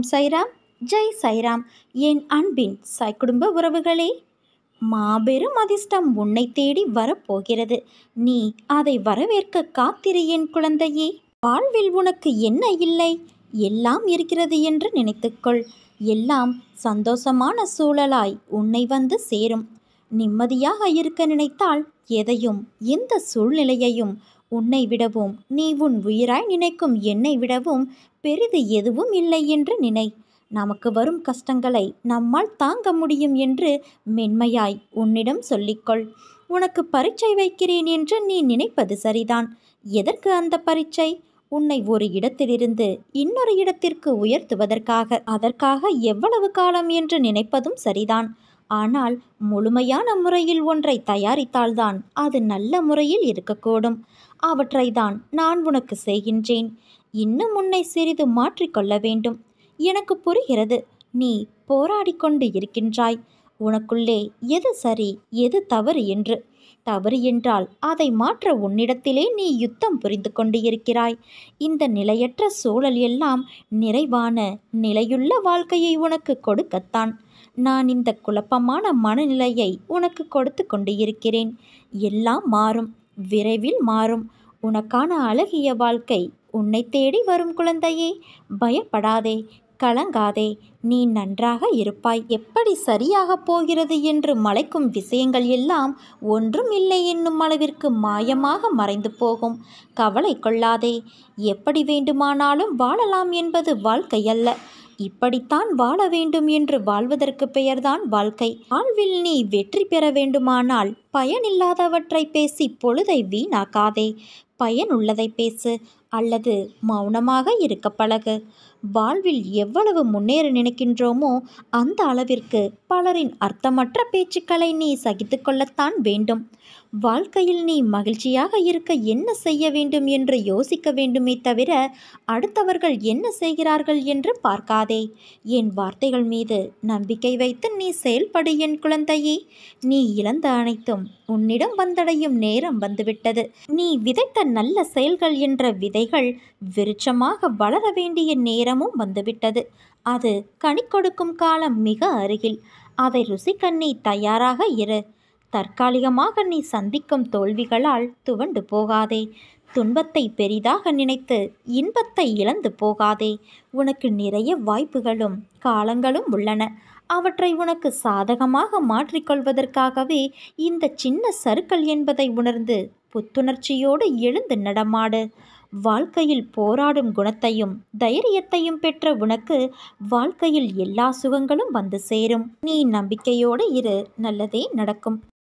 ஓம் சைராம் ஜெய் சைராம் என் அன்பின் சாய் குடும்ப உறவுகளே மாபெரும் அதிர்ஷ்டம் உன்னை தேடி வரப்போகிறது நீ அதை வரவேற்க காத்திரு என் குழந்தையே வாழ்வில் உனக்கு என்ன இல்லை எல்லாம் இருக்கிறது என்று நினைத்துக்கொள் எல்லாம் சந்தோஷமான சூழலாய் உன்னை வந்து சேரும் நிம்மதியாக இருக்க நினைத்தால் எதையும் எந்த சூழ்நிலையையும் உன்னை விடவும் நீ உன் உயிராய் நினைக்கும் என்னை விடவும் பெரிது எதுவும் இல்லை என்று நினை நமக்கு வரும் கஷ்டங்களை நம்மால் தாங்க முடியும் என்று மென்மையாய் உன்னிடம் சொல்லிக்கொள் உனக்கு பரீட்சை வைக்கிறேன் என்று நீ நினைப்பது சரிதான் எதற்கு அந்த பரீட்சை உன்னை ஒரு இடத்திலிருந்து இன்னொரு இடத்திற்கு உயர்த்துவதற்காக அதற்காக எவ்வளவு காலம் என்று நினைப்பதும் சரிதான் ஆனால் முழுமையான முறையில் ஒன்றை தயாரித்தால்தான் அது நல்ல முறையில் இருக்கக்கூடும் அவற்றை தான் நான் உனக்கு செய்கின்றேன் இன்னும் உன்னை சிறிது மாற்றிக்கொள்ள வேண்டும் எனக்கு புரிகிறது நீ போராடி கொண்டு இருக்கின்றாய் உனக்குள்ளே எது சரி எது தவறு என்று தவறு என்றால் அதை மாற்ற உன்னிடத்திலே நீ யுத்தம் புரிந்து கொண்டு இருக்கிறாய் இந்த நிலையற்ற சூழல் எல்லாம் நிறைவான நிலையுள்ள வாழ்க்கையை உனக்கு கொடுக்கத்தான் நான் இந்த குழப்பமான மனநிலையை உனக்கு கொடுத்து கொண்டு இருக்கிறேன் எல்லாம் மாறும் விரைவில் மாறும் உனக்கான அழகிய வாழ்க்கை உன்னை தேடி வரும் குழந்தையே பயப்படாதே கலங்காதே நீ நன்றாக இருப்பாய் எப்படி சரியாக போகிறது என்று மலைக்கும் விஷயங்கள் எல்லாம் ஒன்றும் இல்லை என்னும் அளவிற்கு மாயமாக மறைந்து போகும் கவலை கொள்ளாதே எப்படி வேண்டுமானாலும் வாழலாம் என்பது வாழ்க்கையல்ல இப்படித்தான் வாழ வேண்டும் என்று வாழ்வதற்கு பெயர்தான் வாழ்க்கை வாழ்வில் நீ வெற்றி பெற வேண்டுமானால் பயனில்லாதவற்றை பேசி பொழுதை வீணாக்காதே பயனுள்ளதை பேசு அல்லது மௌனமாக இருக்க பழகு வாழ்வில் எவ்வளவு முன்னேற நினைக்கின்றோமோ அந்த அளவிற்கு பலரின் அர்த்தமற்ற பேச்சுக்களை நீ சகித்து கொள்ளத்தான் வேண்டும் வாழ்க்கையில் நீ மகிழ்ச்சியாக இருக்க என்ன செய்ய வேண்டும் என்று யோசிக்க வேண்டுமே தவிர அடுத்தவர்கள் என்ன செய்கிறார்கள் என்று பார்க்காதே என் வார்த்தைகள் மீது நம்பிக்கை வைத்து நீ செயல்படு என் குழந்தையே நீ இழந்த அனைத்தும் உன்னிடம் வந்தடையும் நேரம் வந்துவிட்டது நீ விதைத்த நல்ல செயல்கள் என்ற விதைகள் விருட்சமாக வளர வேண்டிய நேரம் நேரமும் வந்துவிட்டது அது கனி கொடுக்கும் காலம் மிக அருகில் அவை ருசிக்கண்ணி தயாராக இரு தற்காலிகமாக நீ சந்திக்கும் தோல்விகளால் துவண்டு போகாதே துன்பத்தை பெரிதாக நினைத்து இன்பத்தை இழந்து போகாதே உனக்கு நிறைய வாய்ப்புகளும் காலங்களும் உள்ளன அவற்றை உனக்கு சாதகமாக மாற்றிக்கொள்வதற்காகவே இந்த சின்ன சருக்கள் என்பதை உணர்ந்து புத்துணர்ச்சியோடு எழுந்து நடமாடு வாழ்க்கையில் போராடும் குணத்தையும் தைரியத்தையும் பெற்ற உனக்கு வாழ்க்கையில் எல்லா சுகங்களும் வந்து சேரும் நீ நம்பிக்கையோடு இரு நல்லதே நடக்கும்